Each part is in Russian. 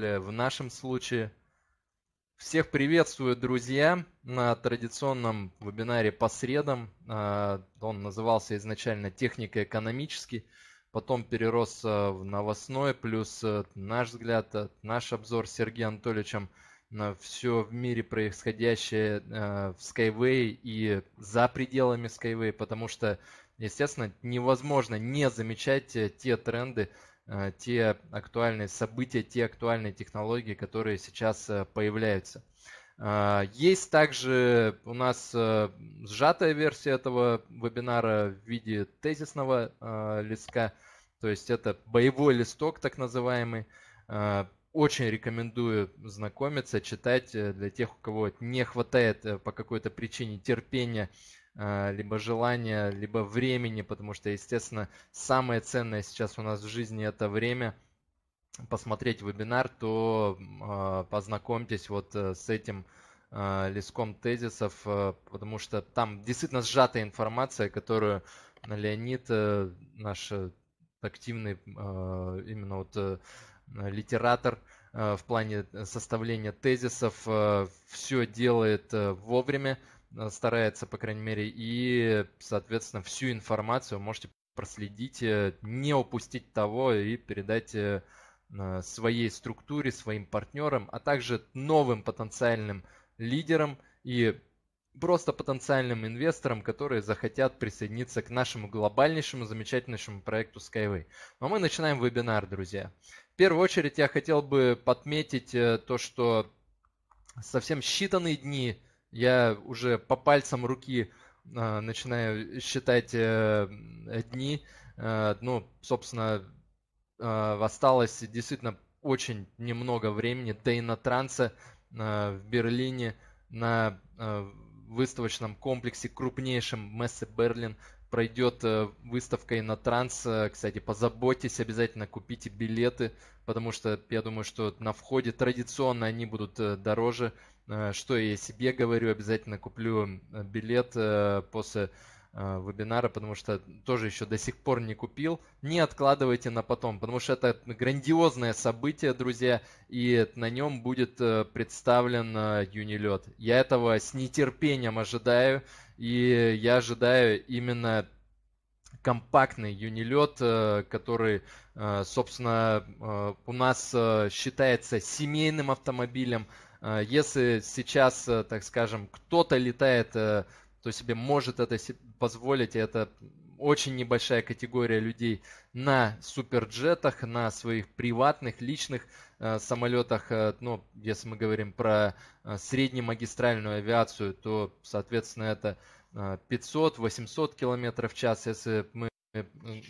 в нашем случае. Всех приветствую, друзья, на традиционном вебинаре по средам. А, он назывался изначально «Техника экономический», потом перерос а, в новостной, плюс а, наш взгляд, наш обзор с Сергеем Анатольевичем на все в мире происходящее в Skyway и за пределами Skyway, потому что, естественно, невозможно не замечать те тренды, Э, те актуальные события, те актуальные технологии, которые сейчас э, появляются. А, есть также у нас э, сжатая версия этого вебинара в виде тезисного а, листка, то есть это боевой листок так называемый. А, очень рекомендую знакомиться, читать для тех, у кого не хватает по какой-то причине терпения а, либо желания, либо времени, потому что, естественно, самое ценное сейчас у нас в жизни это время посмотреть вебинар, то а, познакомьтесь вот э, с этим а, листком тезисов, э, потому что там действительно сжатая информация, которую Леонид, э, наш активный именно вот литератор в плане составления тезисов, все делает вовремя, Э, старается, по крайней мере, и, соответственно, всю информацию можете проследить, э, не упустить того и передать э, своей структуре, своим партнерам, а также новым потенциальным лидерам и просто потенциальным инвесторам, которые захотят присоединиться к нашему глобальнейшему, замечательнейшему проекту Skyway. Но ну, а мы начинаем вебинар, друзья. В первую очередь я хотел бы подметить то, что совсем считанные дни – я уже по пальцам руки э, начинаю считать э, дни. Э, ну, собственно, э, осталось действительно очень немного времени. Тейна Транса э, а, в Берлине на э, выставочном комплексе крупнейшем Мессе Берлин пройдет э, выставка Инотранс. Кстати, позаботьтесь, обязательно купите билеты, потому что я думаю, что на входе традиционно они будут э, дороже. Э, что я себе говорю, обязательно куплю э, билет э, после вебинара, потому что тоже еще до сих пор не купил. Не откладывайте на потом, потому что это грандиозное событие, друзья, и на нем будет представлен Юнилет. Я этого с нетерпением ожидаю, и я ожидаю именно компактный юнилет, который, собственно, у нас считается семейным автомобилем, а, если сейчас, э, так скажем, кто-то летает, э, то себе может это позволить, это очень небольшая категория людей на суперджетах, на своих приватных, личных э, самолетах. Э, ну, если мы говорим про э, среднемагистральную авиацию, то, соответственно, это 500-800 э, км в час. Если мы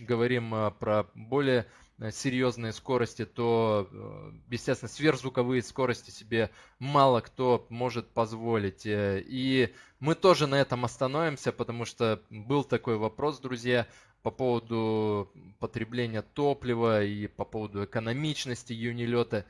говорим про более Э, серьезные скорости, то, э, естественно, сверхзвуковые скорости себе мало кто может позволить. Э, и мы тоже на этом остановимся, потому что был такой вопрос, друзья, по поводу потребления топлива и по поводу экономичности юнилета.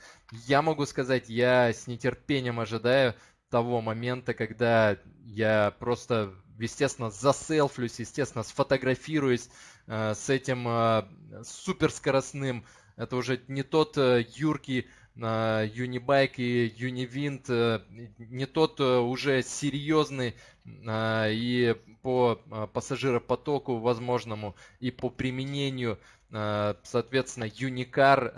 Я могу сказать, я с нетерпением ожидаю того момента, когда я просто, естественно, заселфлюсь, естественно, сфотографируюсь Э, с этим э, суперскоростным. Это уже не тот э, юркий Юнибайк и Юнивинт, не тот уже серьезный и по пассажиропотоку возможному, и по применению, соответственно, Юникар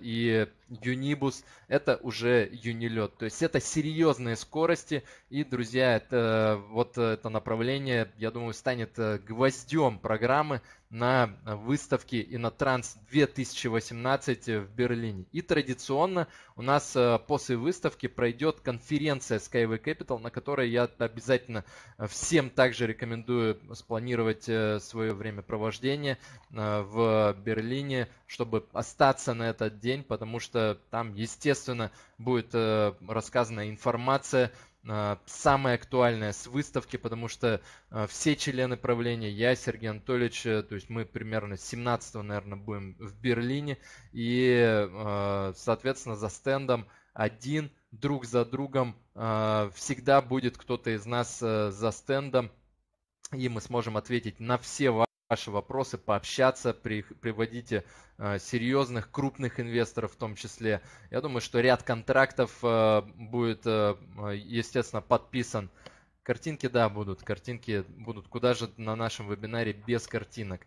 и Юнибус, это уже юнилет. То есть это серьезные скорости. И, друзья, это, вот это направление, я думаю, станет э, гвоздем программы на выставке Инотранс 2018 в Берлине. И традиционно у нас э, после выставки пройдет конференция Skyway Capital, на которой я обязательно э, всем также рекомендую спланировать свое времяпровождение в Берлине, чтобы остаться на этот день, потому что Э, там, естественно, будет э, рассказана информация э, самая актуальная с выставки, потому что все члены правления, я, Сергей Анатольевич, то есть мы примерно 17 го наверное, будем в Берлине, и, соответственно, за стендом один, друг за другом, всегда будет кто-то из нас за стендом, и мы сможем ответить на все ваши вопросы, пообщаться, при, приводите э, серьезных, крупных инвесторов в том числе. Я думаю, что ряд контрактов э, будет, э, э естественно, подписан. Картинки, да, будут. Картинки будут. Куда же на нашем вебинаре без картинок?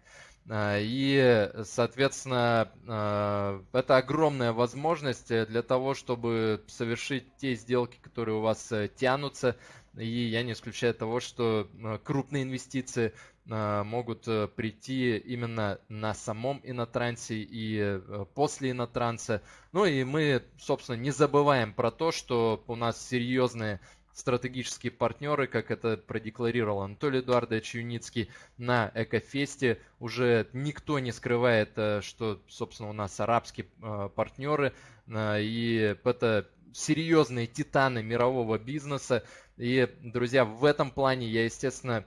Э, и, соответственно, э, это огромная возможность для того, чтобы совершить те сделки, которые у вас тянутся. И я не исключаю того, что крупные инвестиции а, могут э, прийти именно на самом инотрансе и э, после инотранса. Ну и мы, собственно, не забываем про то, что у нас серьезные стратегические партнеры, как это продекларировал Анатолий Эдуардович Юницкий на Экофесте. Уже никто не скрывает, э, что, собственно, у нас арабские а, партнеры, а, и это серьезные титаны мирового бизнеса. И, друзья, в этом плане я, естественно,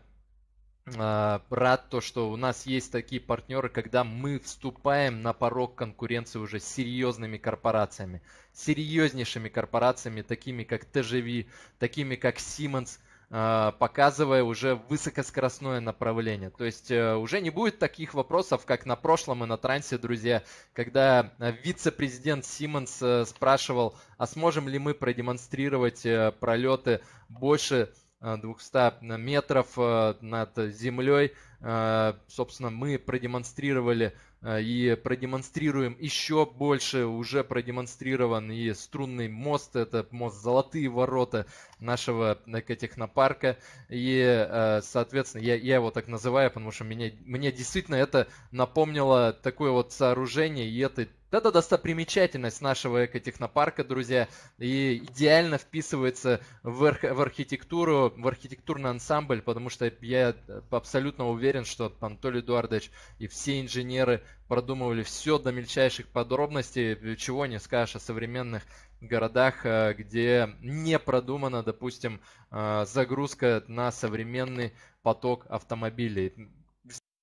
а, рад то, что у нас есть такие партнеры, когда мы вступаем на порог конкуренции уже с серьезными корпорациями, серьезнейшими корпорациями, такими как TGV, такими как Siemens, а, показывая уже высокоскоростное направление. То есть э, уже не будет таких вопросов, как на прошлом и на трансе, друзья, когда э, вице-президент Siemens э, спрашивал, а сможем ли мы продемонстрировать пролеты больше 200 э, метров э, над землей. Э, собственно, мы продемонстрировали и продемонстрируем еще больше. Уже продемонстрирован и струнный мост. Это мост «Золотые ворота» нашего экотехнопарка. И, соответственно, я, я его так называю, потому что меня мне действительно это напомнило такое вот сооружение. И это это достопримечательность нашего экотехнопарка, друзья, и идеально вписывается в, арх- в архитектуру, в архитектурный ансамбль, потому что я абсолютно уверен, что Анатолий Эдуардович и все инженеры продумывали все до мельчайших подробностей, чего не скажешь о современных городах, э, где не продумана, допустим, э, загрузка на современный поток автомобилей.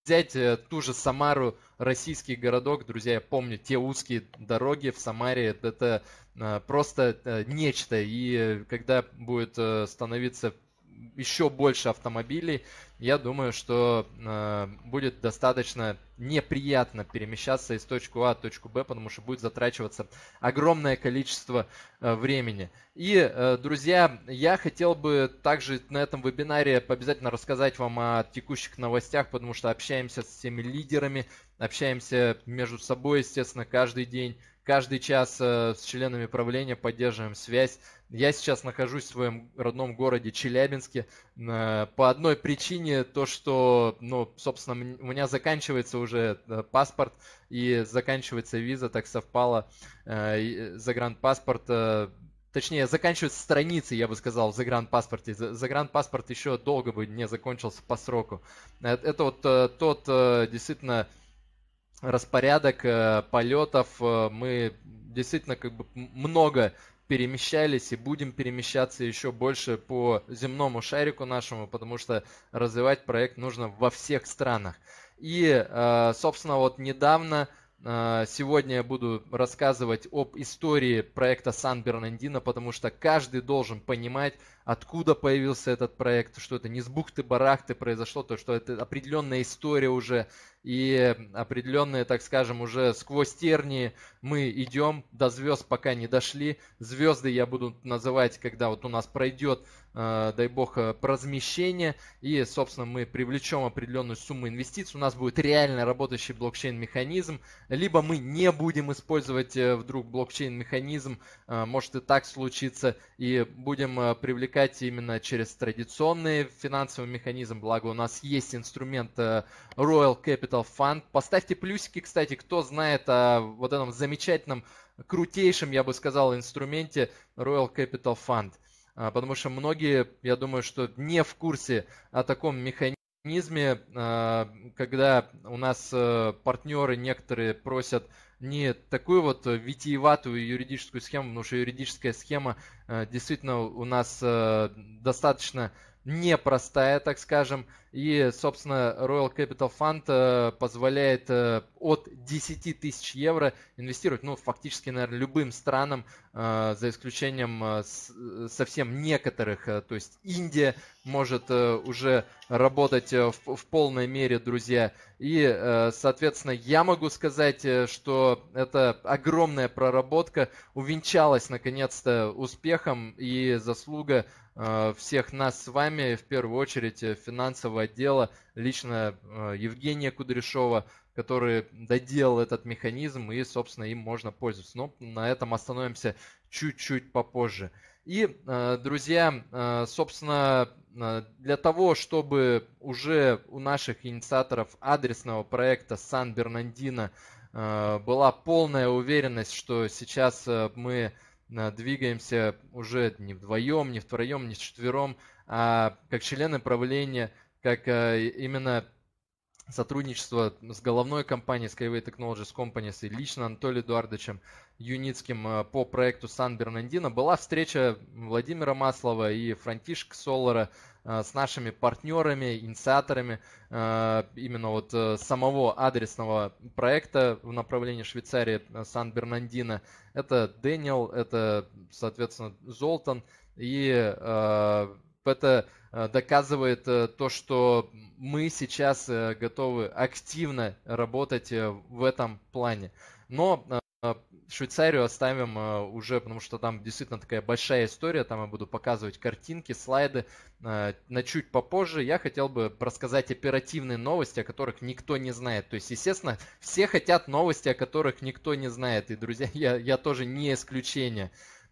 Взять э, ту же Самару, российский городок, друзья, я помню, те узкие дороги в Самаре, это э, просто э, нечто. И э, когда будет становиться еще больше автомобилей, я думаю, что э, будет достаточно неприятно перемещаться из точку А в точку Б, потому что будет затрачиваться огромное количество э, времени. И, э, друзья, я хотел бы также на этом вебинаре обязательно рассказать вам о текущих новостях, потому что общаемся с всеми лидерами, общаемся между собой, естественно, каждый день, каждый час э, с членами правления поддерживаем связь. Я сейчас нахожусь в своем родном городе Челябинске э, по одной причине, то что, ну, собственно, у меня заканчивается уже э, паспорт и заканчивается виза, так совпало, загранпаспорт Точнее, заканчиваются страницы, я бы сказал, в загранпаспорте. Загранпаспорт еще долго бы не закончился по сроку. Это вот тот действительно распорядок э, полетов. Э, мы действительно как бы много перемещались и будем перемещаться еще больше по земному шарику нашему, потому что развивать проект нужно во всех странах. И, э, собственно, вот недавно а, сегодня я буду рассказывать об истории проекта Сан-Бернандино, потому что каждый должен понимать, откуда появился этот проект, что это не с бухты-барахты произошло, то что это определенная история уже и определенные, так скажем, уже сквозь тернии мы идем, до звезд пока не дошли. Звезды я буду называть, когда вот у нас пройдет Э, дай бог, э, размещения. И, собственно, мы привлечем определенную сумму инвестиций. У нас будет реально работающий блокчейн-механизм. Либо мы не будем использовать э, вдруг блокчейн-механизм. Может и так случится. И будем привлекать именно через традиционный финансовый механизм. Благо у нас есть инструмент Royal Capital Fund. Поставьте плюсики, кстати, кто знает о вот этом замечательном крутейшем, я бы сказал, инструменте Royal Capital Fund – а, потому что многие, я думаю, что не в курсе о таком механизме, а, когда у нас э, партнеры некоторые просят не такую вот витиеватую юридическую схему, потому что юридическая схема э, действительно у нас э, достаточно непростая, так скажем. И, собственно, Royal Capital Fund э, позволяет э, от 10 тысяч евро инвестировать, ну, фактически, наверное, любым странам, э, за исключением совсем некоторых. То есть Индия может уже работать в полной мере, друзья. И, соответственно, я могу сказать, что эта огромная проработка увенчалась, наконец-то, успехом и заслуга Э, всех нас с вами, в первую очередь э, финансового отдела, лично э, Евгения Кудряшова, который доделал этот механизм и, собственно, им можно пользоваться. Но на этом остановимся чуть-чуть попозже. И, друзья, собственно, для того, чтобы уже у наших инициаторов адресного проекта Сан-Бернандино была полная уверенность, что сейчас мы Э, двигаемся уже не вдвоем, не втроем, не четвером, а как члены правления, как э, именно сотрудничество с головной компанией Skyway Technologies Companies и лично Анатолием Эдуардовичем Юницким э, по проекту Сан-Бернандино была встреча Владимира Маслова и Франтишка Солара с нашими партнерами, инициаторами именно вот самого адресного проекта в направлении Швейцарии Сан-Бернандино. Это Дэниел, это, соответственно, Золтан. И это э, доказывает э, то, что мы сейчас э, готовы активно работать в этом плане. Но Швейцарию оставим э, уже, потому что там действительно такая большая история, там я буду показывать картинки, слайды э, на чуть попозже. Я хотел бы рассказать оперативные новости, о которых никто не знает. То есть, естественно, все хотят новости, о которых никто не знает. И, друзья, я, я тоже не исключение.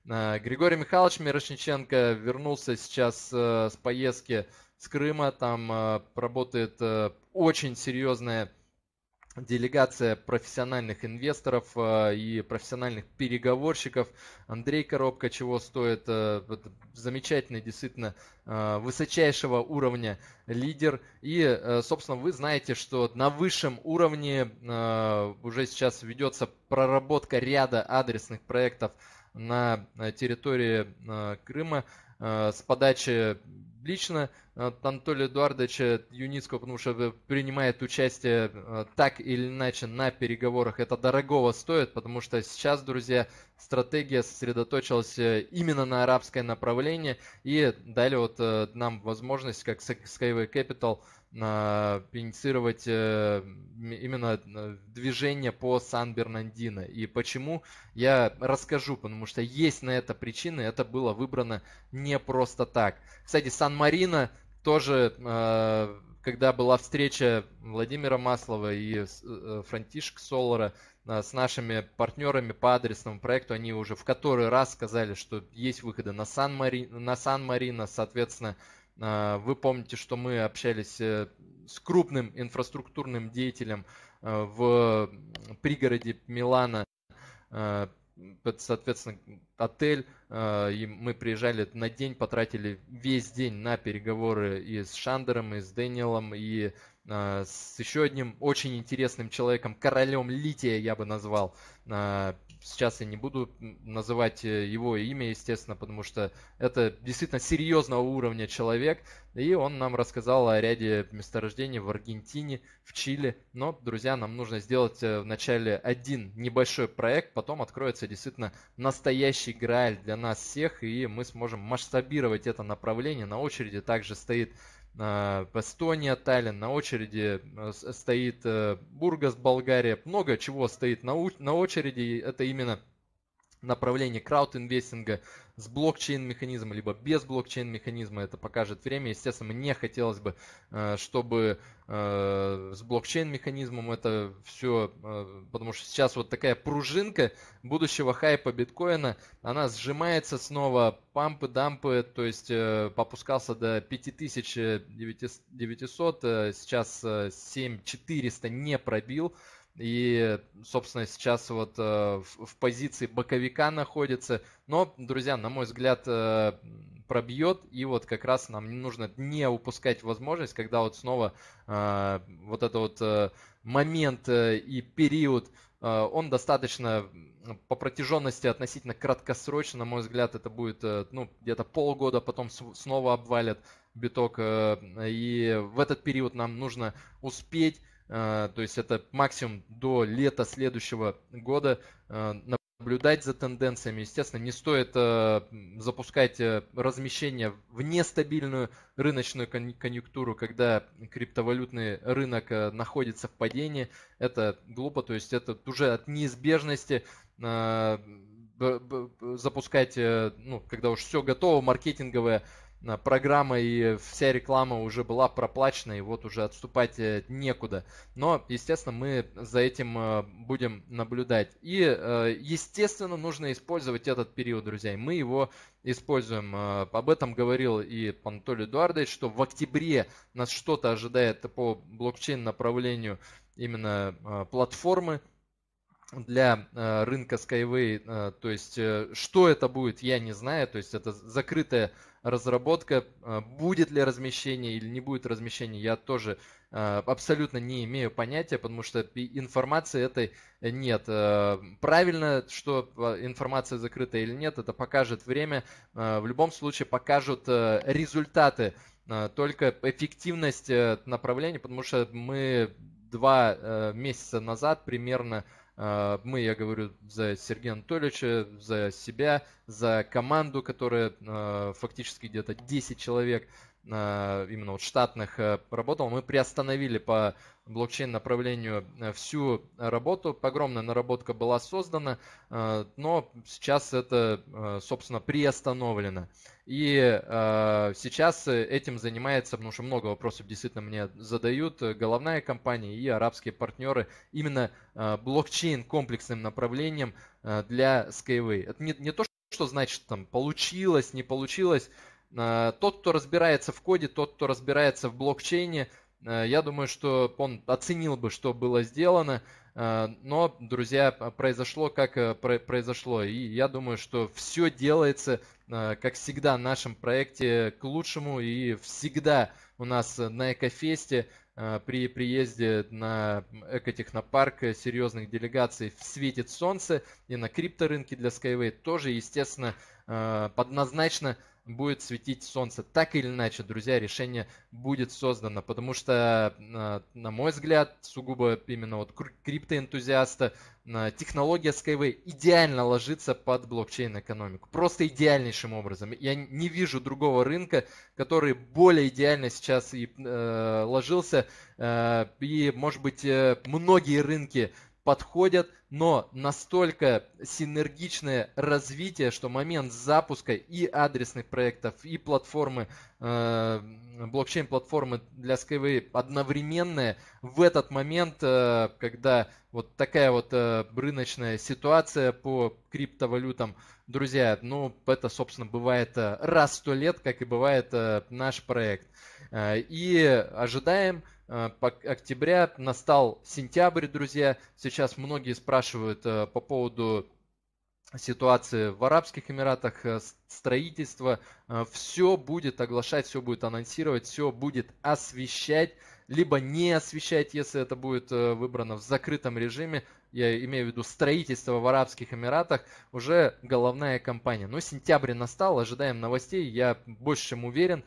Э, Григорий Михайлович Мирошниченко вернулся сейчас с поездки с Крыма, там работает очень серьезная делегация профессиональных инвесторов а, и профессиональных переговорщиков. Андрей Коробка, чего стоит, а, замечательный, действительно, а, высочайшего уровня лидер. И, собственно, вы знаете, что на высшем уровне уже сейчас ведется проработка ряда адресных проектов на территории Крыма с подачи лично э, Анатолия Эдуардовича Юницкого, потому что принимает участие э, так или иначе на переговорах. Это дорогого стоит, потому что сейчас, друзья, стратегия сосредоточилась э, именно на арабское направление и дали вот нам возможность, как Skyway Capital, а, инициировать э, именно э, движение по Сан-Бернандино. И почему, я расскажу, потому что есть на это причины, это было выбрано не просто так. Кстати, Сан-Марино тоже, а, когда была встреча Владимира Маслова и э, Франтишек Солора а, с нашими партнерами по адресному проекту, они уже в который раз сказали, что есть выходы на Сан-Марино, на Сан-Марино соответственно, а, вы помните, что мы общались э, с крупным инфраструктурным деятелем э, в пригороде Милана, э, соответственно, отель. И мы приезжали на день, потратили весь день на переговоры и с Шандером, и с Дэниелом, и с еще одним очень интересным человеком, королем лития я бы назвал, Сейчас я не буду называть э, его имя, естественно, потому что это действительно серьезного уровня человек. И он нам рассказал о ряде месторождений в Аргентине, в Чили. Но, друзья, нам нужно сделать э, вначале один небольшой проект, потом откроется действительно настоящий грааль для нас всех, и мы сможем масштабировать это направление. На очереди также стоит а, Эстония, Таллин, на очереди э, стоит э, Бургас, Болгария, много чего стоит на очереди, это именно направлении крауд-инвестинга с блокчейн-механизмом, либо без блокчейн-механизма, это покажет время. Естественно, мне хотелось бы, э, чтобы э, с блокчейн-механизмом это все, э, потому что сейчас вот такая пружинка будущего хайпа биткоина, она сжимается снова, пампы, дампы, то есть попускался до 5900, сейчас 7400 не пробил, и, собственно, сейчас вот э, в позиции боковика находится. Но, друзья, на мой взгляд, э, пробьет. И вот как раз нам не нужно не упускать возможность, когда вот снова э, вот этот вот момент и период, он достаточно по протяженности относительно краткосрочно, на мой взгляд, это будет ну, где-то полгода, потом снова обвалят биток. И в этот период нам нужно успеть а, то есть это максимум до лета следующего года а, наблюдать за тенденциями. Естественно, не стоит а, запускать э, размещение в нестабильную рыночную конъюнктуру, когда криптовалютный рынок э, находится в падении. Это глупо, то есть это уже от неизбежности запускать, э, ну, когда уж все готово, маркетинговое. Э, программа и вся реклама уже была проплачена, и вот уже отступать э, некуда. Но, естественно, мы за этим э, будем наблюдать. И, естественно, нужно использовать этот период, друзья, и мы его используем. Об этом говорил и Анатолий Эдуардович, что в октябре нас что-то ожидает по блокчейн-направлению именно платформы, для рынка Skyway, то есть что это будет, я не знаю, то есть это закрытая разработка, а, будет ли размещение или не будет размещения, я тоже а, абсолютно не имею понятия, потому что информации этой э, нет. Э, правильно, что а, информация закрыта или нет, это покажет время. В любом случае покажут э, результаты, только эффективность направления, потому что мы два месяца назад примерно а, мы, я говорю, за Сергея Анатольевича, за себя, за команду, которая а, фактически где-то 10 человек, Э, именно вот штатных э, работал. Мы приостановили по блокчейн направлению э, всю работу. Огромная наработка была создана, но сейчас это, собственно, приостановлено. И сейчас этим занимается, потому что много вопросов действительно мне задают, головная компания и арабские партнеры именно блокчейн комплексным направлением для Skyway. Это не, не то, что значит там получилось, не получилось, Э, тот, кто разбирается в коде, тот, кто разбирается в блокчейне, э, я думаю, что он оценил бы, что было сделано, э, но, друзья, произошло как произошло. И я думаю, что все делается, как всегда, в нашем проекте к лучшему. И всегда у нас на Экофесте при приезде на Экотехнопарк серьезных делегаций светит солнце. И на крипторынке для Skyway тоже, естественно, подназначено будет светить солнце. Так или иначе, друзья, решение будет создано, потому что, э, на мой взгляд, сугубо именно вот криптоэнтузиаста, э, технология Skyway идеально ложится под блокчейн-экономику. Просто идеальнейшим образом. Я не вижу другого рынка, который более идеально сейчас и э, ложился. Э, и, может быть, э, многие рынки подходят но настолько синергичное развитие, что момент запуска и адресных проектов, и платформы, э, блокчейн-платформы для Skyway одновременные в этот момент, э, когда вот такая вот э, рыночная ситуация по криптовалютам, друзья, ну это, собственно, бывает э, раз в сто лет, как и бывает э, наш проект. Э, и ожидаем, Э, октября, настал сентябрь, друзья. Сейчас многие спрашивают э, по поводу ситуации в Арабских Эмиратах, э, строительство. Все будет оглашать, все будет анонсировать, все будет освещать, либо не освещать, если это будет выбрано в закрытом режиме. Я имею в виду строительство в Арабских Эмиратах, уже головная компания. Но сентябрь настал, ожидаем новостей, я больше чем уверен.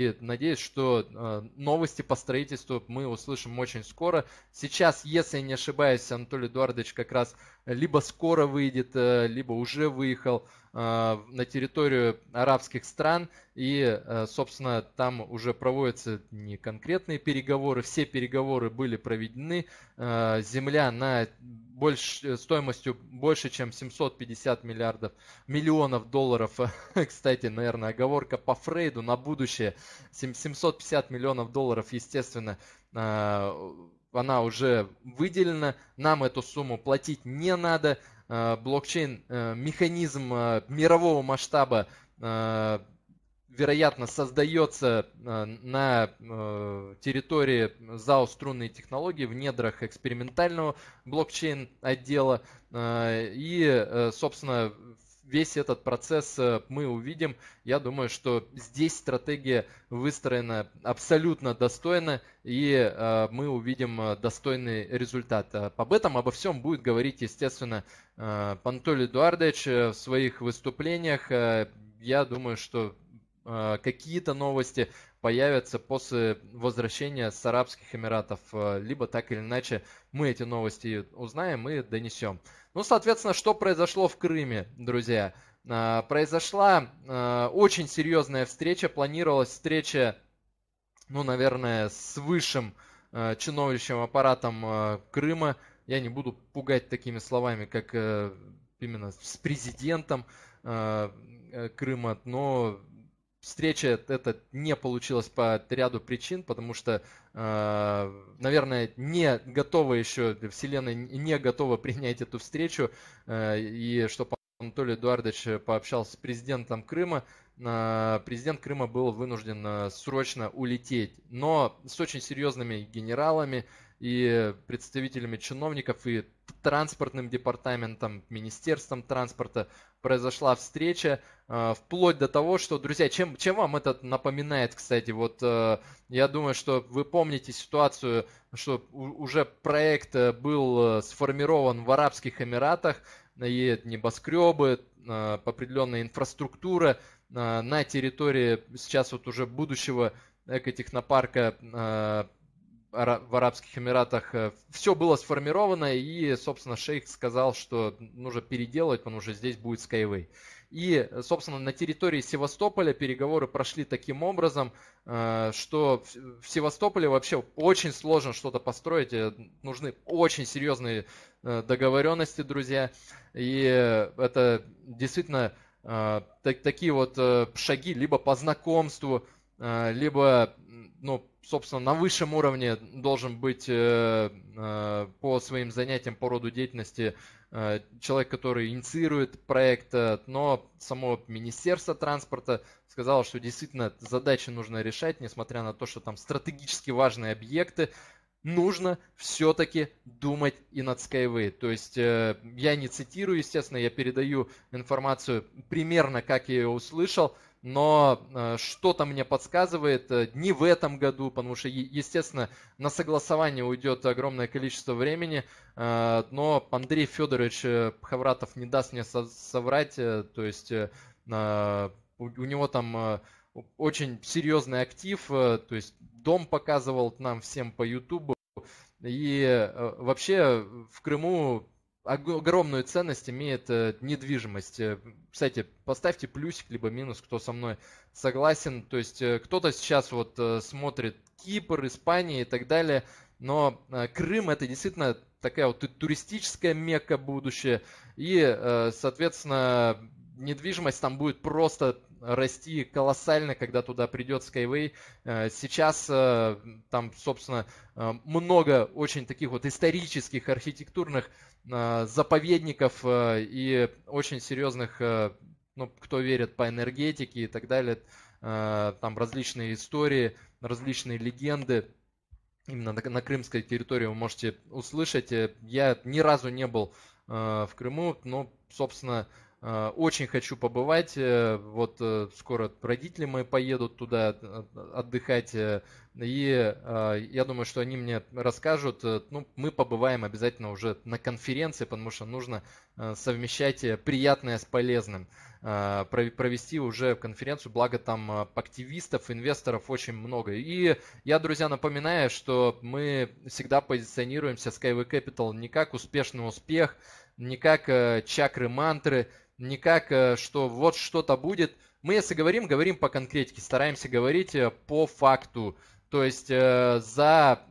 И надеюсь, что э, новости по строительству мы услышим очень скоро. Сейчас, если я не ошибаюсь, Анатолий Эдуардович как раз либо скоро выйдет, э, либо уже выехал э, на территорию арабских стран. И, собственно, там уже проводятся не конкретные переговоры. Все переговоры были проведены. Земля на больше, э, стоимостью больше, чем 750 миллиардов, миллионов долларов. Кстати, наверное, оговорка по Фрейду на будущее. 750 миллионов долларов, естественно, э, она уже выделена. Нам эту сумму платить не надо. Э, блокчейн, механизм мирового масштаба вероятно, создается э, на э, территории ЗАО «Струнные технологии» в недрах экспериментального блокчейн-отдела. Э, и, собственно, весь этот процесс мы увидим. Я думаю, что здесь стратегия выстроена абсолютно достойно, и мы увидим достойный результат. А об этом, обо всем будет говорить, естественно, Пантоль Эдуардович в своих выступлениях. Я думаю, что Э, какие-то новости появятся после возвращения с Арабских Эмиратов. Э, либо так или иначе мы эти новости узнаем и донесем. Ну, соответственно, что произошло в Крыме, друзья? Э, произошла очень серьезная встреча. Планировалась встреча, ну, наверное, с высшим чиновничьим аппаратом Крыма. Я не буду пугать такими словами, как именно с президентом Крыма, но встреча это не получилась по ряду причин, потому что, э, наверное, не готова еще, Вселенная не готова принять эту встречу, э, и чтобы Анатолий Эдуардович пообщался с президентом Крыма, э, президент Крыма был вынужден срочно улететь, но с очень серьезными генералами и представителями чиновников и транспортным департаментом, министерством транспорта произошла встреча, э, вплоть до того, что, друзья, чем, чем вам это напоминает, кстати, вот э, я думаю, что вы помните ситуацию, что уже проект э, был сформирован в Арабских Эмиратах, едет небоскребы, определенная инфраструктура на территории сейчас вот уже будущего экотехнопарка в Арабских Эмиратах э, все было сформировано, и, собственно, шейх сказал, что нужно переделать, потому что здесь будет Skyway. И, собственно, на территории Севастополя переговоры прошли таким образом, э, что в Севастополе вообще очень сложно что-то построить, э, нужны очень серьезные договоренности, друзья, и это действительно так, такие вот шаги либо по знакомству, либо ну, собственно, на высшем уровне должен быть э, э, по своим занятиям, по роду деятельности э, человек, который инициирует проект, но само Министерство транспорта сказало, что действительно задачи нужно решать, несмотря на то, что там стратегически важные объекты, нужно все-таки думать и над Skyway. То есть я не цитирую, естественно, я передаю информацию примерно, как я ее услышал – но э, что-то мне подсказывает э, не в этом году, потому что, естественно, на согласование уйдет огромное количество времени, э, но Андрей Федорович Пхавратов не даст мне соврать, то есть у него там очень серьезный актив, то есть дом показывал нам всем по Ютубу, и вообще в Крыму огромную ценность имеет э, недвижимость. Э, кстати, поставьте плюсик либо минус, кто со мной согласен. То есть э, кто-то сейчас вот смотрит Кипр, Испания и так далее, но Крым это действительно такая вот туристическая мекка будущее, и, соответственно, недвижимость там будет просто расти колоссально, когда туда придет Skyway. Сейчас там, собственно, много очень таких вот исторических архитектурных Э, заповедников э, и очень серьезных, э, ну, кто верит по энергетике и так далее, там различные истории, различные легенды. Именно на крымской территории вы можете услышать. Я ни разу не был в Крыму, но, собственно, Э, очень хочу побывать. Э, вот э, скоро родители мои поедут туда отдыхать. И я думаю, что они мне расскажут. Ну, мы побываем обязательно уже на конференции, потому что нужно совмещать приятное с полезным. Провести уже конференцию, благо там активистов, инвесторов очень много. И я, друзья, напоминаю, что мы всегда позиционируемся Skyway Capital не как успешный успех, не как чакры-мантры, не как, э, что вот что-то будет. Мы, если говорим, говорим по конкретике, стараемся говорить э, по факту. То есть э, за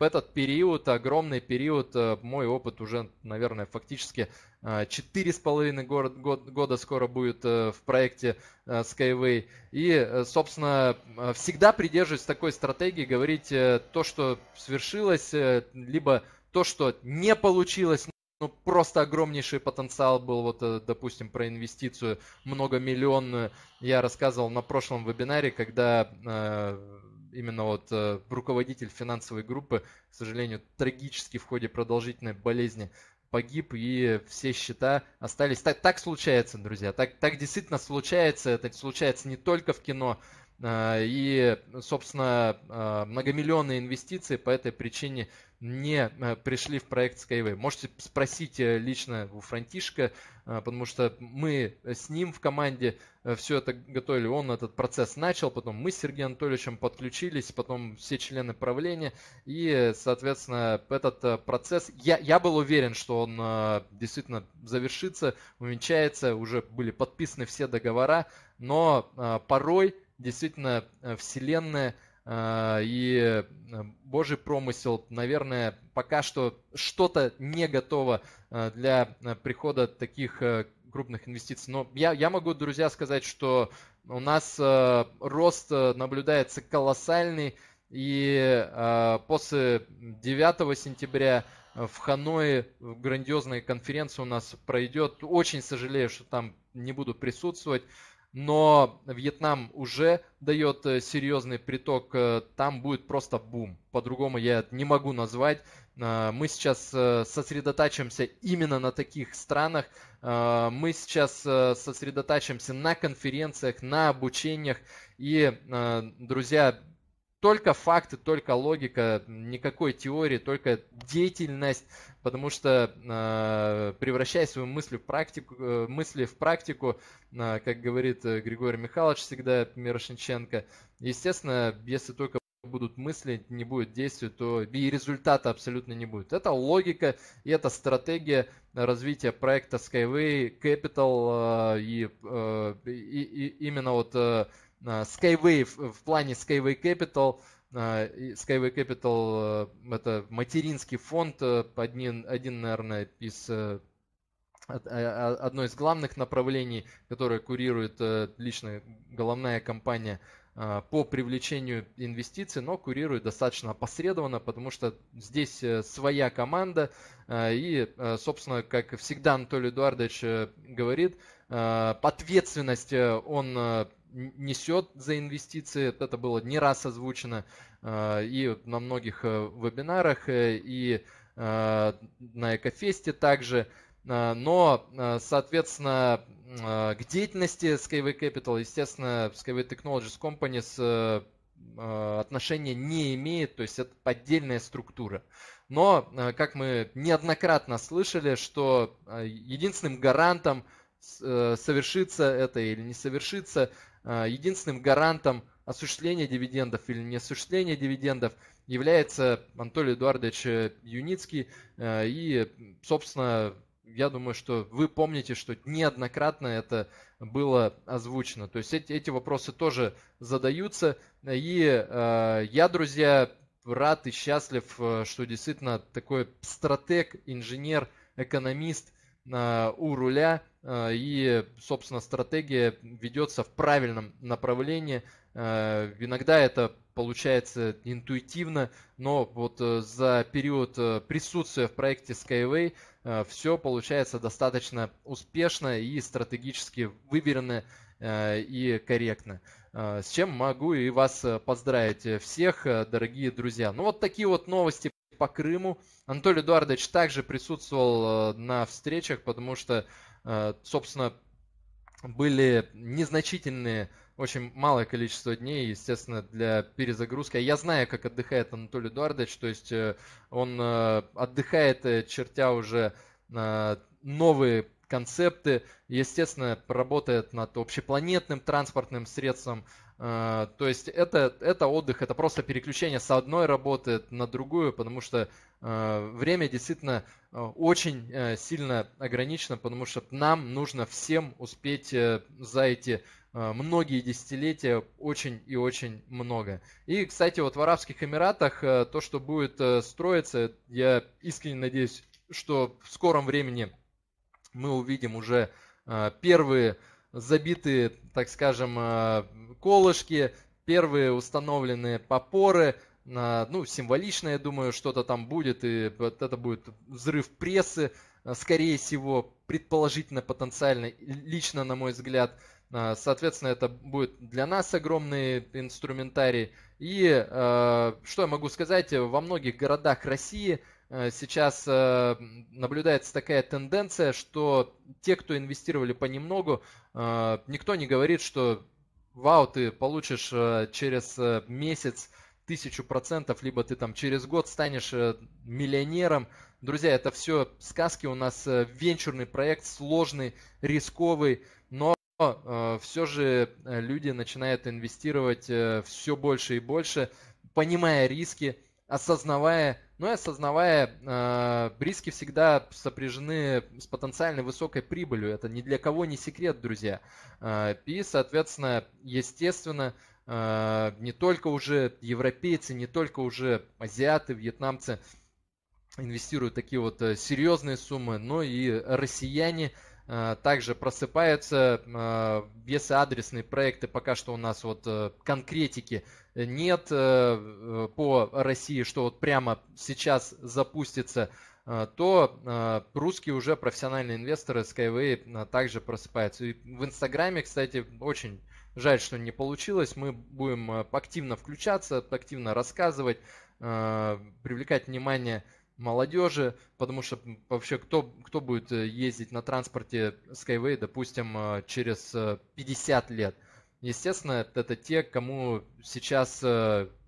этот период, огромный период, мой опыт уже, наверное, фактически 4,5 год, год, года скоро будет в проекте Skyway. И, собственно, всегда придерживаюсь такой стратегии, говорить то, что свершилось, либо то, что не получилось, ну, просто огромнейший потенциал был, вот, э, допустим, про инвестицию многомиллионную. Я рассказывал на прошлом вебинаре, когда э, именно вот э, руководитель финансовой группы, к сожалению, трагически в ходе продолжительной болезни погиб, и все счета остались. Так, так случается, друзья, так, так действительно случается. Это случается не только в кино, а, и, собственно, а, многомиллионные инвестиции по этой причине не а, пришли в проект Skyway. Можете спросить э, лично у Франтишка, потому что мы с ним в команде э, все это готовили. Он этот процесс начал, потом мы с Сергеем Анатольевичем подключились, потом все члены правления. И, соответственно, этот э, процесс, я, я был уверен, что он действительно завершится, увенчается, уже были подписаны все договора, но порой действительно э, Вселенная а, и э, Божий промысел, наверное, пока что что-то не готово э, для прихода таких крупных инвестиций. Но я, я могу, друзья, сказать, что у нас рост наблюдается колоссальный, и а, после 9 сентября в Ханое грандиозная конференция у нас пройдет. Очень сожалею, что там не буду присутствовать но Вьетнам уже дает э, серьезный приток, э, там будет просто бум. По-другому я не могу назвать. Э, мы сейчас сосредотачиваемся именно на таких странах. Мы сейчас сосредотачиваемся на конференциях, на обучениях. И, друзья, только факты, только логика, никакой теории, только деятельность, потому что э, превращая свою мысль в практику, э, мысли в практику, э, как говорит э, Григорий Михайлович всегда Мирошенченко, естественно, если только будут мысли, не будет действий, то и результата абсолютно не будет. Это логика и это стратегия развития проекта Skyway Capital э, и, э, и, и именно вот Э, Skyway в плане Skyway Capital. Э, Skyway Capital э, это материнский фонд, один, один наверное, из а, одно из главных направлений, которое курирует лично головная компания по привлечению инвестиций, но курирует достаточно опосредованно, потому что здесь своя команда. И, собственно, как всегда Анатолий Эдуардович говорит, ответственность он несет за инвестиции. Это было не раз озвучено э, и на многих э, вебинарах, э, и на Экофесте также. Но, соответственно, к деятельности Skyway Capital, естественно, Skyway Technologies Companies отношения не имеет, то есть это поддельная структура. Но, как мы неоднократно слышали, что единственным гарантом совершится это или не совершится, а, единственным гарантом осуществления дивидендов или не осуществления дивидендов является Анатолий Эдуардович э, Юницкий. Э, и, собственно, я думаю, что вы помните, что неоднократно это было озвучено. То есть эти, эти вопросы тоже задаются. И э, я, друзья, рад и счастлив, э, что действительно такой стратег, инженер, экономист – Э, у руля, э, и, собственно, стратегия ведется в правильном направлении. Э, иногда это получается интуитивно, но вот за период присутствия в проекте Skyway все получается достаточно успешно и стратегически выверено и корректно. С чем могу и вас поздравить всех, дорогие друзья. Ну вот такие вот новости по Крыму. Анатолий Эдуардович также присутствовал э, на встречах, потому что, э, собственно, были незначительные, очень малое количество дней, естественно, для перезагрузки. А я знаю, как отдыхает Анатолий Эдуардович, то есть э, он отдыхает, чертя уже новые концепты, естественно, работает над общепланетным транспортным средством, а, то есть это, это отдых, это просто переключение с одной работы на другую, потому что а, время действительно а, очень э, сильно ограничено, потому что нам нужно всем успеть э, за эти многие десятилетия очень и очень много. И, кстати, вот в Арабских Эмиратах э, то, что будет строиться, я искренне надеюсь, что в скором времени мы увидим уже первые забиты, так скажем, э, колышки, первые установленные попоры, ну, символично, я думаю, что-то там будет, и вот это будет взрыв прессы, э, скорее всего, предположительно, потенциально, лично, на мой взгляд. Э, соответственно, это будет для нас огромный инструментарий. И что я могу сказать, во многих городах России – Э, сейчас э, наблюдается такая тенденция, что те, кто инвестировали понемногу, э, никто не говорит, что вау, ты получишь через месяц тысячу процентов, либо ты там через год станешь миллионером. Друзья, это все сказки, у нас венчурный проект, сложный, рисковый, но все же люди начинают инвестировать все больше и больше, понимая риски, осознавая, ну и осознавая, э, риски всегда сопряжены с потенциально высокой прибылью. Это ни для кого не секрет, друзья. Э, и, соответственно, естественно, э, не только уже европейцы, не только уже азиаты, вьетнамцы инвестируют такие вот э, серьезные суммы, но и россияне – Э, также просыпаются э, весоадресные проекты, пока что у нас вот э, конкретики нет по России, что вот прямо сейчас запустится, то русские уже профессиональные инвесторы Skyway также просыпаются. И в Инстаграме, кстати, очень жаль, что не получилось. Мы будем активно включаться, активно рассказывать, привлекать внимание молодежи, потому что вообще кто, кто будет э, ездить на транспорте Skyway, допустим, э, через 50 э, лет? Естественно, это те, кому сейчас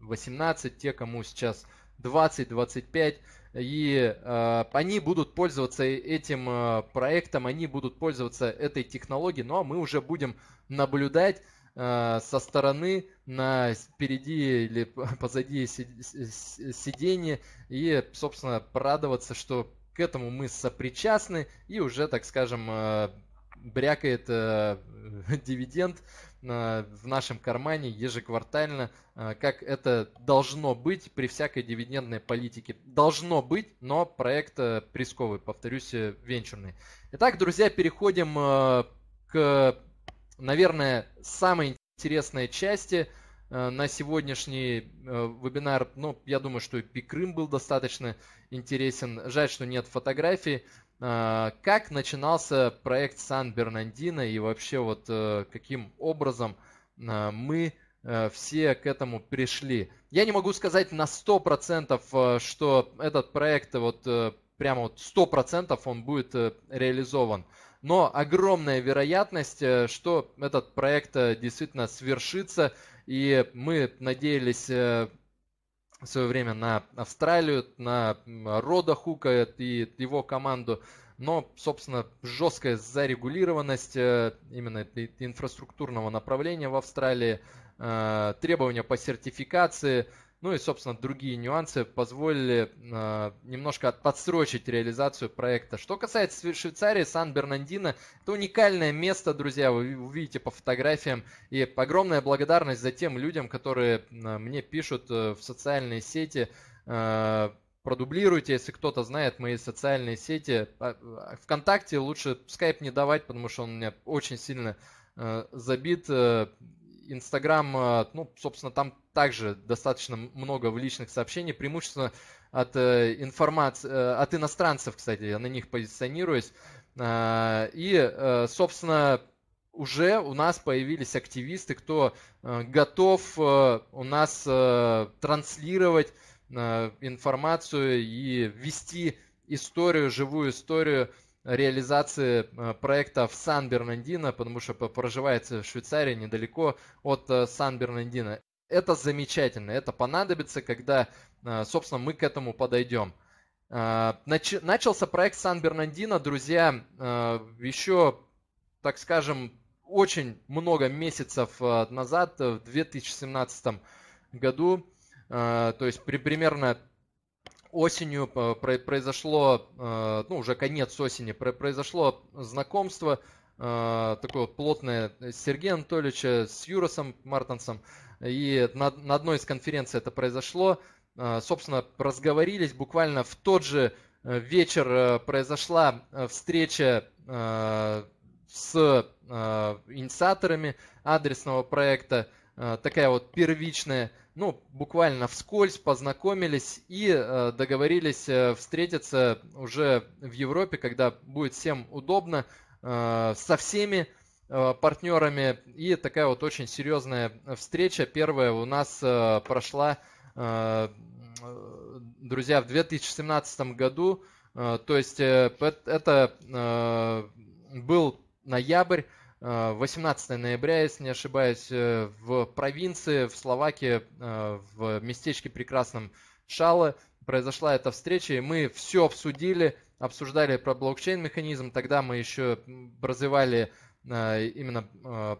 18, те, кому сейчас 20, 25, и э, они будут пользоваться этим проектом, они будут пользоваться этой технологией, ну а мы уже будем наблюдать а, со стороны на впереди или позади сиденье и, собственно, порадоваться, что к этому мы сопричастны и уже, так скажем, а, брякает э, дивиденд э, в нашем кармане ежеквартально, э, как это должно быть при всякой дивидендной политике. Должно быть, но проект э, рисковый, повторюсь, э, венчурный. Итак, друзья, переходим э, к наверное, самые интересные части э, на сегодняшний э, вебинар, ну, я думаю, что и Пикрым был достаточно интересен. Жаль, что нет фотографий. Э, как начинался проект Сан-Бернандино и вообще вот каким образом мы все к этому пришли. Я не могу сказать на 100%, что этот проект вот прямо вот 100% он будет реализован но огромная вероятность, э, что этот проект э, действительно свершится, и мы надеялись э, в свое время на Австралию, на Рода Хука и его команду, но, собственно, жесткая зарегулированность именно инфраструктурного направления в Австралии, требования по сертификации – ну и, собственно, другие нюансы позволили э, немножко подсрочить реализацию проекта. Что касается Швейцарии, Сан-Бернандино, это уникальное место, друзья, вы увидите по фотографиям. И огромная благодарность за тем людям, которые а, мне пишут э, в социальные сети. Э, продублируйте, если кто-то знает мои социальные сети. Вконтакте лучше скайп не давать, потому что он у меня очень сильно э, забит. Э, Инстаграм, э, ну, собственно, там также достаточно много в личных сообщений, преимущественно от э, информации, э, от иностранцев, кстати, я на них позиционируюсь. И, собственно, уже у нас появились активисты, кто готов у нас транслировать информацию и вести историю, живую историю реализации э, проекта в Сан-Бернандино, потому что проживает в Швейцарии недалеко от э, Сан-Бернандино. Это замечательно, это понадобится, когда, э, собственно, мы к этому подойдем. Начался проект Сан-Бернандино, друзья, еще, так скажем, очень много месяцев назад, в 2017 году, то есть при, примерно осенью э, произошло, э, ну уже конец осени, произошло знакомство э, такое вот плотное с Сергеем Анатольевичем, с Юросом Мартенсом. И на, на одной из конференций это произошло. Собственно, разговорились буквально в тот же вечер произошла встреча с инициаторами адресного проекта Э, такая вот первичная, ну, буквально вскользь познакомились и э, договорились э, встретиться уже в Европе, когда будет всем удобно, со всеми партнерами. И такая вот очень серьезная встреча. Первая у нас прошла, друзья, в 2017 году. То есть это был ноябрь. 18 э, ноября, если не ошибаюсь, э, в провинции, в Словакии, э, в местечке прекрасном Шалы произошла эта встреча, и мы все обсудили, обсуждали про блокчейн-механизм, тогда мы еще развивали именно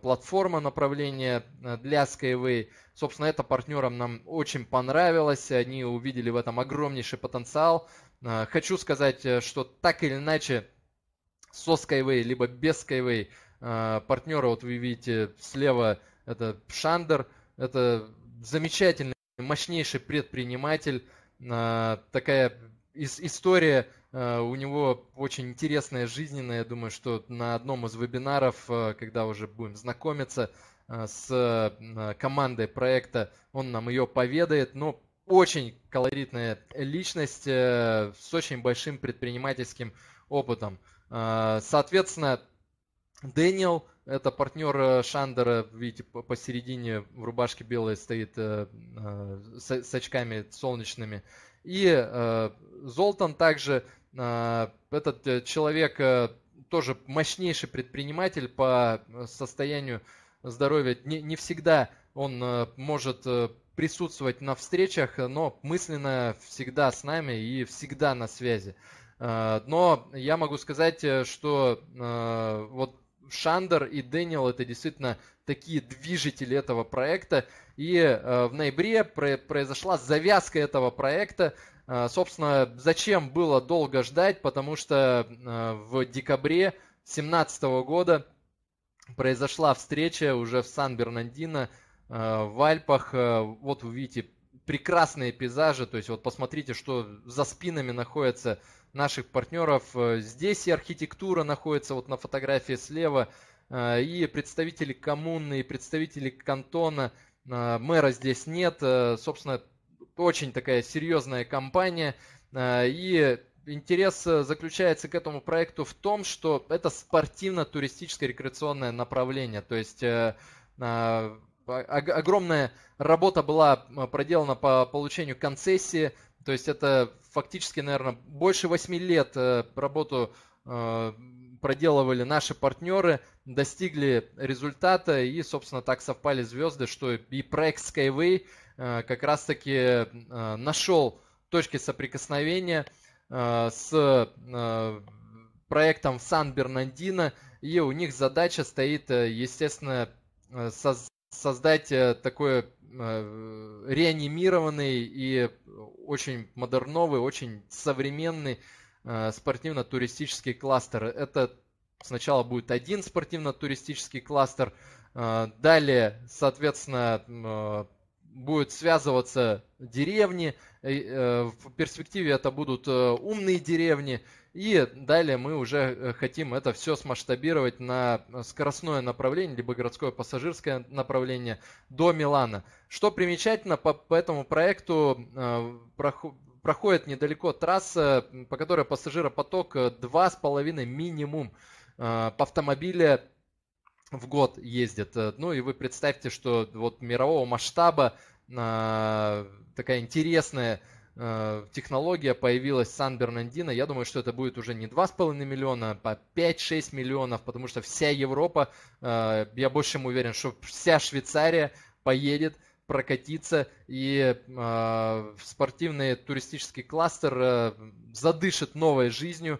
платформа направления для Skyway. Собственно, это партнерам нам очень понравилось, они увидели в этом огромнейший потенциал. Хочу сказать, что так или иначе со Skyway, либо без Skyway – а, партнера, вот вы видите слева, это Шандер, это замечательный, мощнейший предприниматель, а, такая история а, у него очень интересная, жизненная. Я думаю, что на одном из вебинаров, когда уже будем знакомиться с командой проекта, он нам ее поведает. Но ну, очень колоритная личность э, с очень большим предпринимательским опытом. Соответственно, Дэниел, это партнер э, Шандера, видите, посередине в рубашке белой стоит э, э, с, с очками солнечными. И э, Золтан также, э, этот э, человек э, тоже мощнейший предприниматель по состоянию здоровья. Не, не всегда он э, может э, присутствовать на встречах, но мысленно всегда с нами и всегда на связи. Но я могу сказать, что вот Шандер и Дэниел это действительно такие движители этого проекта. И э, в ноябре про- произошла завязка этого проекта. Э, собственно, зачем было долго ждать, потому что э, в декабре 2017 года произошла встреча уже в Сан-Бернандино, э, в Альпах. Э, вот вы видите прекрасные пейзажи, то есть вот посмотрите, что за спинами находится наших партнеров. Э, здесь и архитектура находится вот на фотографии слева, э, и представители коммуны, и представители кантона. Э, мэра здесь нет. Собственно, очень такая серьезная компания. И интерес заключается к этому проекту в том, что это спортивно-туристическое рекреационное направление. То есть а, огромная работа была проделана по получению концессии то есть это фактически, наверное, больше 8 лет э, работу э, проделывали наши партнеры, достигли результата и, собственно, так совпали звезды, что и проект Skyway э, как раз-таки нашел точки соприкосновения с проектом в Сан-Бернандино, и у них задача стоит, естественно, соз создать э, такой э, реанимированный и очень модерновый, очень современный э, спортивно-туристический кластер. Это сначала будет один спортивно-туристический кластер, э, далее, соответственно, э, будут связываться деревни, э, в перспективе это будут умные деревни, и далее мы уже э, хотим это все смасштабировать на э, скоростное направление, либо городское пассажирское направление до Милана. Что примечательно, по, по этому проекту э, проходит недалеко трасса, по которой пассажиропоток 2,5 э, минимум э, по автомобиле в год ездит. Ну и вы представьте, что вот мирового масштаба э, такая интересная Э, технология появилась Сан-Бернандино. Я думаю, что это будет уже не 2,5 миллиона, а 5-6 миллионов, потому что вся Европа, э, я больше чем уверен, что вся Швейцария поедет прокатиться, и э, спортивный туристический кластер задышит новой жизнью.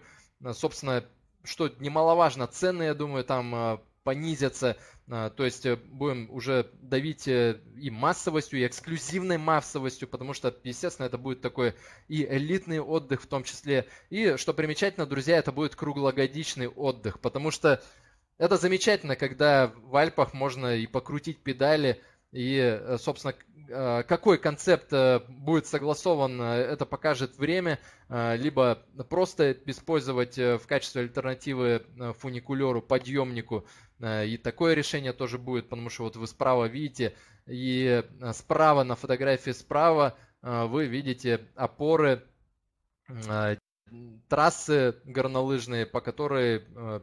Собственно, что немаловажно, цены, я думаю, там понизятся, а, то есть э, будем уже давить э, и массовостью, и эксклюзивной массовостью, потому что, естественно, это будет такой и элитный отдых в том числе. И, что примечательно, друзья, это будет круглогодичный отдых, потому что это замечательно, когда в Альпах можно и покрутить педали – и, э, собственно, э, какой концепт э, будет согласован, это покажет время, либо просто использовать в качестве альтернативы фуникулеру, подъемнику. И такое решение тоже будет, потому что вот вы справа видите, и справа на фотографии справа вы видите опоры трассы горнолыжные, по которой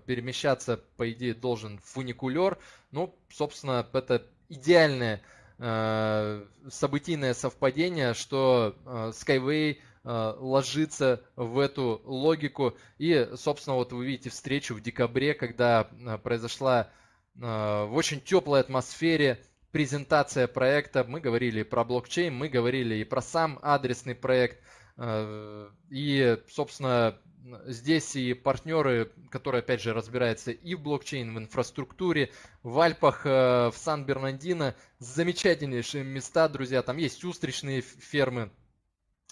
перемещаться, по идее, должен фуникулер. Ну, собственно, это идеальное э, событийное совпадение, что э, Skyway э, ложится в эту логику. И, собственно, вот вы видите встречу в декабре, когда произошла в очень теплой атмосфере презентация проекта. Мы говорили про блокчейн, мы говорили и про сам адресный проект. И, собственно, Здесь и партнеры, которые, опять же, разбираются и в блокчейн, в инфраструктуре, в Альпах, э, в Сан-Бернандино. Замечательнейшие места, друзья. Там есть устричные фермы,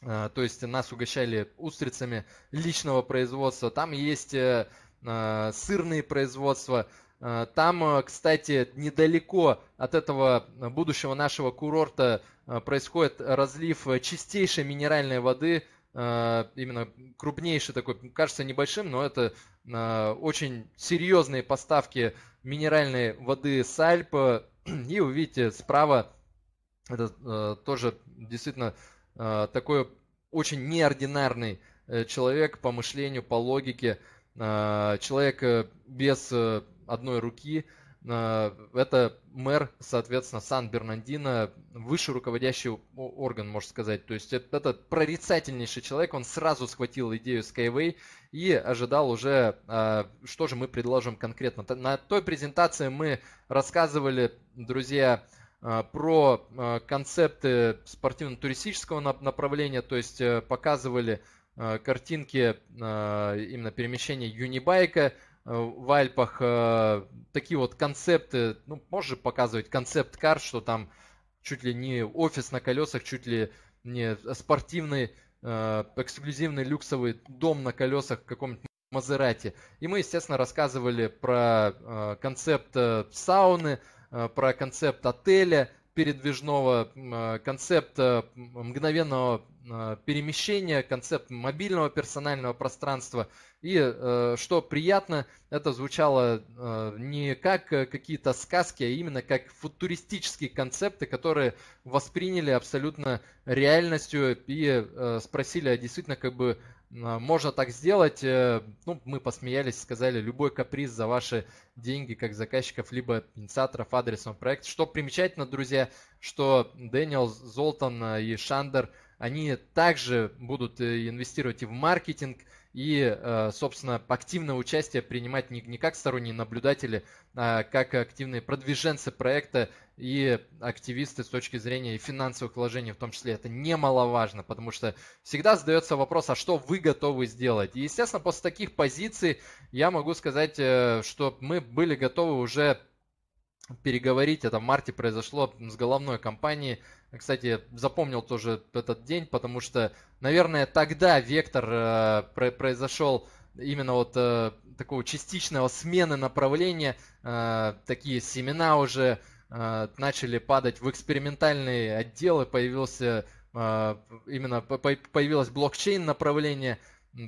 э, то есть нас угощали устрицами личного производства. Там есть э, сырные производства. Там, кстати, недалеко от этого будущего нашего курорта происходит разлив чистейшей минеральной воды – а, именно крупнейший такой, кажется небольшим, но это а, очень серьезные поставки минеральной воды с Альп. И увидите справа, это а, тоже действительно такой очень неординарный э, человек по мышлению, по логике, человек э, без э, одной руки – Э, это мэр, соответственно, Сан-Бернандино, высший руководящий орган, можно сказать. То есть этот прорицательнейший человек, он сразу схватил идею Skyway и ожидал уже, э, что же мы предложим конкретно. На той презентации мы рассказывали, друзья, э, про концепты спортивно-туристического направления, то есть показывали картинки именно перемещения юнибайка, Э, в Альпах э, такие вот концепты, ну, можешь показывать концепт кар что там чуть ли не офис на колесах, чуть ли не спортивный, э, эксклюзивный люксовый дом на колесах в каком-нибудь Мазерати. И мы, естественно, рассказывали про концепт сауны, про концепт отеля, передвижного, э, концепта мгновенного э, перемещения, концепт мобильного персонального пространства. И э, что приятно, это звучало не как какие-то сказки, а именно как футуристические концепты, которые восприняли абсолютно реальностью и спросили, а действительно как бы а, можно так сделать. Э, ну, мы посмеялись, сказали, любой каприз за ваши деньги, как заказчиков, либо инициаторов адресного проекта. Что примечательно, друзья, что Дэниел Золтан э, и Шандер, они также будут э, инвестировать и в маркетинг – и, э, собственно, активное участие принимать не, не как сторонние наблюдатели, а как активные продвиженцы проекта и активисты с точки зрения финансовых вложений в том числе. Это немаловажно, потому что всегда задается вопрос, а что вы готовы сделать? И, естественно, после таких позиций я могу сказать, э, что мы были готовы уже переговорить, это в марте произошло с головной компанией кстати, запомнил тоже этот день, потому что, наверное, тогда вектор э, произошел именно вот э, такого частичного смены направления. Э, такие семена уже э, начали падать в экспериментальные отделы, появился э, именно по появилось блокчейн направление.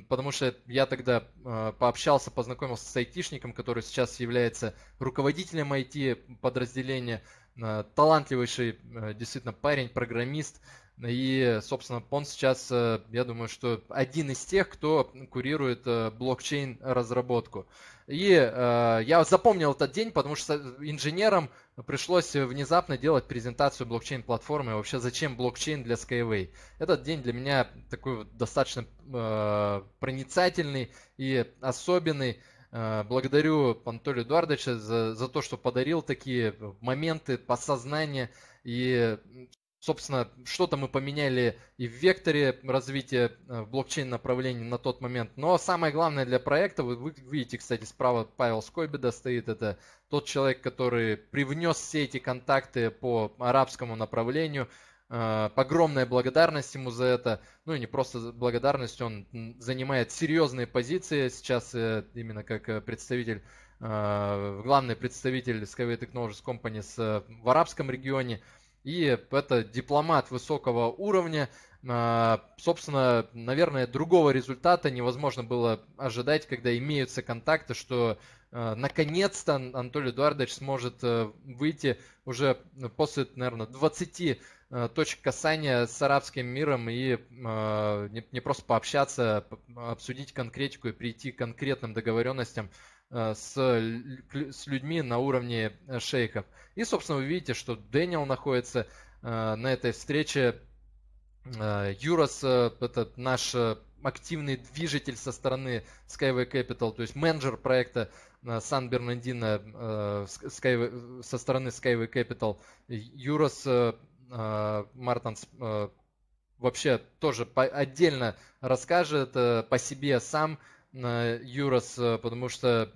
Потому что я тогда э, пообщался, познакомился с айтишником, который сейчас является руководителем IT подразделения. Э, талантливейший э, действительно парень, программист. И, собственно, он сейчас, э, я думаю, что один из тех, кто курирует блокчейн-разработку. И я запомнил этот день, потому что инженерам пришлось внезапно делать презентацию блокчейн-платформы. Вообще, зачем блокчейн для Skyway? Этот день для меня такой достаточно проницательный и особенный. Э, благодарю Анатолия Эдуардовича за, за то, что подарил такие моменты подсознания. И, собственно, что-то мы поменяли и в векторе развития э, в блокчейн-направлении на тот момент. Но ну, а самое главное для проекта, вы, вы видите, кстати, справа Павел Скобеда стоит, это тот человек, который привнес все эти контакты по арабскому направлению – погромная э, благодарность ему за это. Ну и не просто благодарность, он занимает серьезные позиции сейчас э, именно как э, представитель, главный представитель Skyway Technologies Company в арабском регионе. И это дипломат высокого уровня. Собственно, наверное, другого результата невозможно было ожидать, когда имеются контакты, что наконец-то Анатолий Эдуардович сможет выйти уже после, наверное, 20 Э, точек касания с арабским миром и э, не, не просто пообщаться, обсудить конкретику и прийти к конкретным договоренностям э, с, с людьми на уровне э, шейхов. И, собственно, вы видите, что Дэниел находится э, на этой встрече. Э, Юрос, это наш активный движитель со стороны Skyway Capital, то есть менеджер проекта Сан-Бернандино со стороны Skyway Capital. Юрос а, Мартинс а, вообще тоже отдельно расскажет э, по себе сам э, Юрос, э, потому что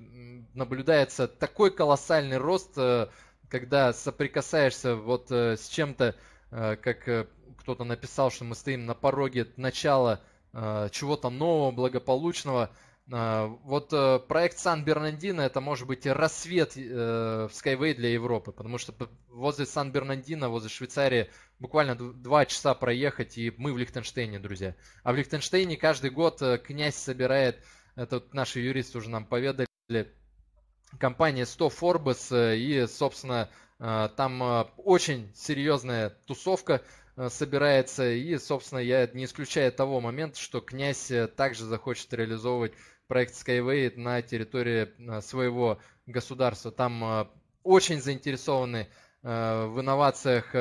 наблюдается такой колоссальный рост, когда соприкасаешься вот с чем-то, как кто-то написал, что мы стоим на пороге начала чего-то нового, благополучного – а, вот э, проект Сан-Бернандино это может быть рассвет э, в Skyway для Европы, потому что возле Сан-Бернандино, возле Швейцарии буквально два часа проехать, и мы в Лихтенштейне, друзья. А в Лихтенштейне каждый год э, князь собирает, это вот наши юристы уже нам поведали, компания 100 Forbes, и, собственно, там очень серьезная тусовка, собирается. И, собственно, я не исключаю того момента, что князь также захочет реализовывать проект Skyway на территории а, своего государства. Там а, очень заинтересованы а, в инновациях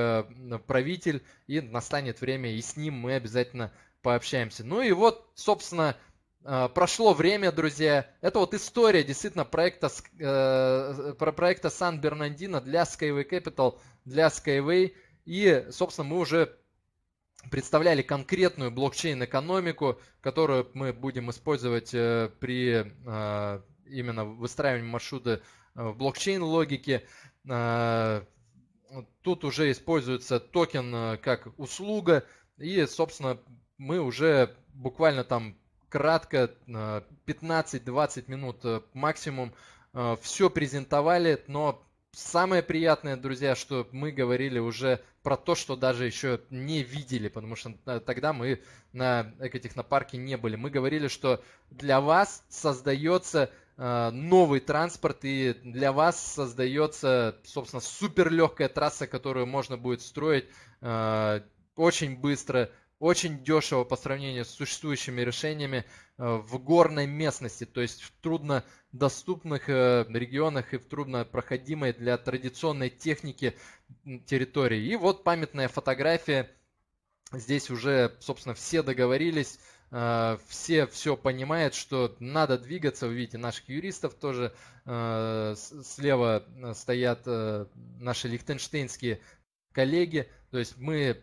правитель, и настанет время, и с ним мы обязательно пообщаемся. Ну и вот, собственно, прошло время, друзья. Это вот история действительно проекта, э, про проекта Сан-Бернандино для Skyway Capital, для Skyway. И, собственно, мы уже представляли конкретную блокчейн-экономику, которую мы будем использовать э, при э, именно выстраивании маршрута э, в блокчейн-логике. Тут уже используется токен как услуга, и, собственно, мы уже буквально там кратко, 15-20 минут максимум, все презентовали, но самое приятное, друзья, что мы говорили уже про то, что даже еще не видели, потому что э, тогда мы на экотехнопарке не были. Мы говорили, что для вас создается э, новый транспорт, и для вас создается, собственно, суперлегкая трасса, которую можно будет строить э, очень быстро, очень дешево по сравнению с существующими решениями в горной местности, то есть трудно доступных э, регионах и в труднопроходимой для традиционной техники территории. И вот памятная фотография. Здесь уже, собственно, все договорились, э, все все понимают, что надо двигаться. Вы видите, наших юристов тоже э, слева стоят наши лихтенштейнские коллеги. То есть мы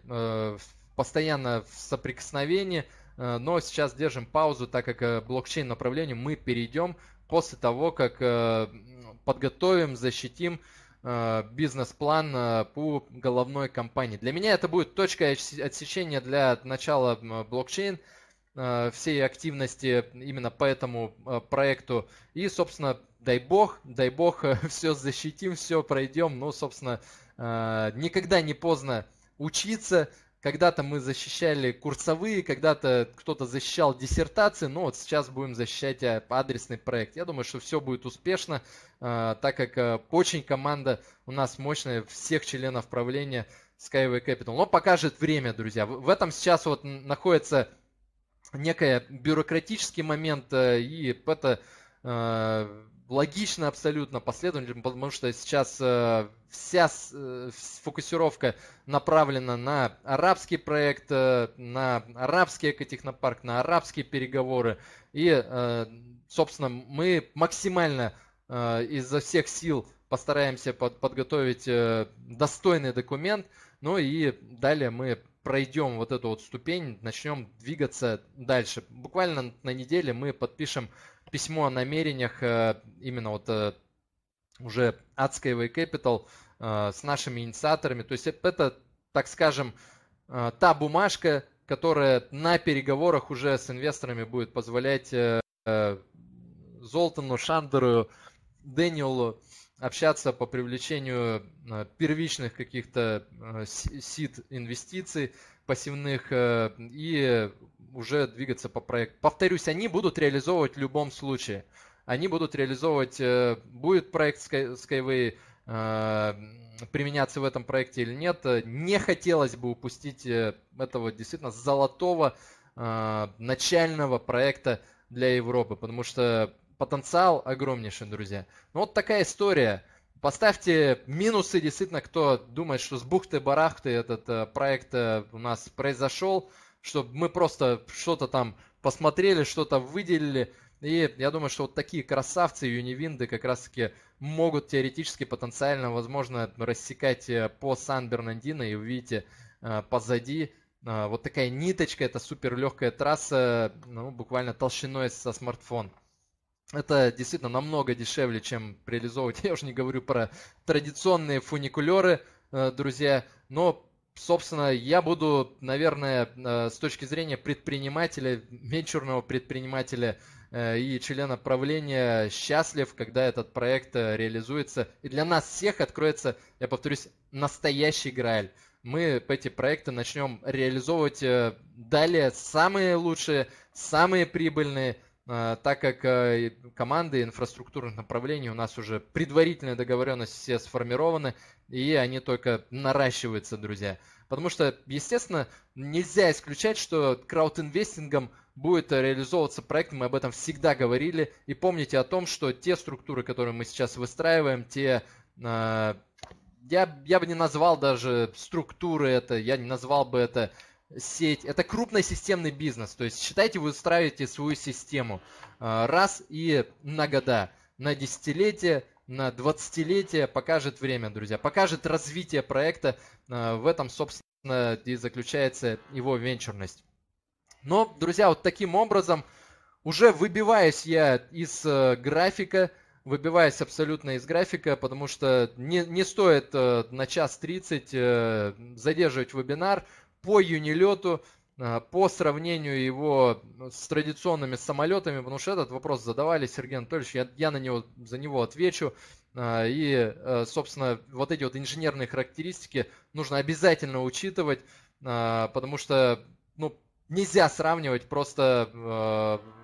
постоянно в соприкосновении, но сейчас держим паузу, так как блокчейн направлению мы перейдем после того, как э, подготовим, защитим э, бизнес-план э, по головной компании. Для меня это будет точка отсечения для начала блокчейн, всей активности именно по этому проекту. И, собственно, дай бог, дай бог, все защитим, все пройдем. Ну, собственно, никогда не поздно учиться, когда-то мы защищали курсовые, когда-то кто-то защищал диссертации, но вот сейчас будем защищать э, адресный проект. Я думаю, что все будет успешно, э, так как э, очень команда у нас мощная, всех членов правления Skyway Capital. Но покажет время, друзья. В этом сейчас вот находится некий бюрократический момент, и это логично абсолютно последовательно, потому что сейчас э, вся э, фокусировка направлена на арабский проект, э, на арабский экотехнопарк, на арабские переговоры. И, э, собственно, мы максимально э, изо всех сил постараемся под, подготовить э, достойный документ. Ну и далее мы пройдем вот эту вот ступень, начнем двигаться дальше. Буквально на неделе мы подпишем письмо о намерениях э, именно вот э, уже от Skyway Capital э, с нашими инициаторами. То есть это, так скажем, та бумажка, которая на переговорах уже с инвесторами будет позволять Золтану, Шандеру, Дэниелу общаться по привлечению э, первичных каких-то э, сид инвестиций пассивных э, и уже двигаться по проекту. Повторюсь, они будут реализовывать в любом случае. Они будут реализовывать, будет проект Skyway применяться в этом проекте или нет. Не хотелось бы упустить этого действительно золотого начального проекта для Европы, потому что потенциал огромнейший, друзья. Ну, вот такая история. Поставьте минусы, действительно, кто думает, что с бухты-барахты этот э, проект э, у нас произошел, чтобы мы просто что-то там посмотрели, что-то выделили. И я думаю, что вот такие красавцы юнивинды как раз-таки могут теоретически, потенциально, возможно, рассекать э, по Сан-Бернандино. И увидите видите э, позади э, вот такая ниточка, это суперлегкая трасса, ну, буквально толщиной со смартфон это действительно намного дешевле, чем реализовывать. Я уже не говорю про традиционные фуникулеры, э, друзья. Но, собственно, я буду, наверное, э, с точки зрения предпринимателя, венчурного предпринимателя э, и члена правления счастлив, когда этот проект реализуется. И для нас всех откроется, я повторюсь, настоящий грааль. Мы эти проекты начнем реализовывать далее самые лучшие, самые прибыльные – а, так как э, команды инфраструктурных направлений у нас уже предварительная договоренность все сформированы, и они только наращиваются, друзья. Потому что, естественно, нельзя исключать, что краудинвестингом будет реализовываться проект, мы об этом всегда говорили, и помните о том, что те структуры, которые мы сейчас выстраиваем, те а, я, я бы не назвал даже структуры это, я не назвал бы это сеть, это крупный системный бизнес. То есть считайте, вы устраиваете свою систему а, раз и на года, на десятилетие, на 20-летие покажет время, друзья, покажет развитие проекта. А, в этом, собственно, и заключается его венчурность. Но, друзья, вот таким образом, уже выбиваюсь я из э, графика, выбиваясь абсолютно из графика, потому что не, не стоит э, на час 30 э, задерживать вебинар по юнилету, а, по сравнению его ну, с традиционными самолетами, потому что этот вопрос задавали Сергей Анатольевич, я, я на него, за него отвечу. А, и, э, собственно, вот эти вот инженерные характеристики нужно обязательно учитывать, а, потому что ну, нельзя сравнивать просто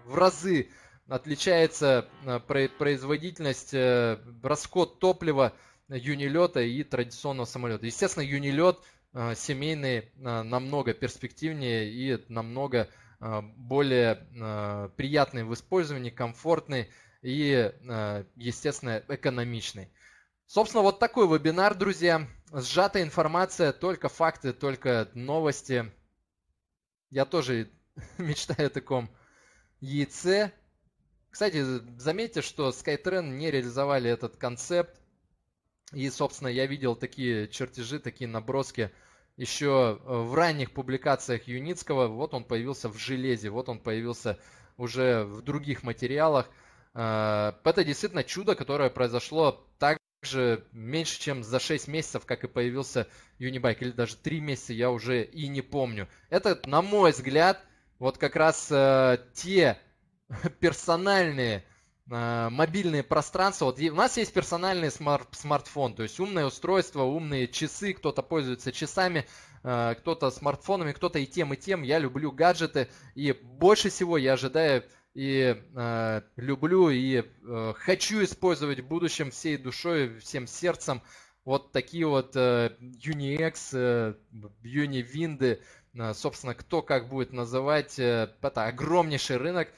в разы отличается производительность, э, расход топлива юнилета и традиционного самолета. Естественно, юнилет – а, семейный а, намного перспективнее и намного а, более приятный в использовании, комфортный и, естественно, экономичный. Собственно, вот такой вебинар, друзья. Сжатая информация, только факты, только новости. Я тоже мечтаю о таком яйце. Кстати, заметьте, что Skytrend не реализовали этот концепт и, собственно, я видел такие чертежи, такие наброски еще э, в ранних публикациях Юницкого. Вот он появился в железе, вот он появился уже в других материалах. Э, это действительно чудо, которое произошло также меньше, чем за 6 месяцев, как и появился Юнибайк, или даже 3 месяца, я уже и не помню. Это, на мой взгляд, вот как раз э, те персональные Э, мобильные пространства. Вот у нас есть персональный смарт смартфон, то есть умное устройство, умные часы, кто-то пользуется часами, э, кто-то смартфонами, кто-то и тем, и тем. Я люблю гаджеты, и больше всего я ожидаю и э, люблю, и э, хочу использовать в будущем всей душой, всем сердцем вот такие вот э, UniX, э, UniWind, э, собственно, кто как будет называть, э, это огромнейший рынок –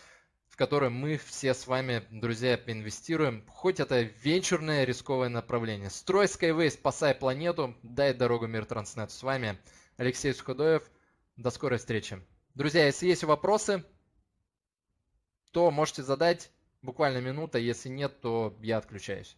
которые мы все с вами, друзья, инвестируем. Хоть это венчурное рисковое направление. Строй Skyway, спасай планету, дай дорогу мир Транснет. С вами Алексей Сходоев. До скорой встречи. Друзья, если есть вопросы, то можете задать буквально минута. Если нет, то я отключаюсь.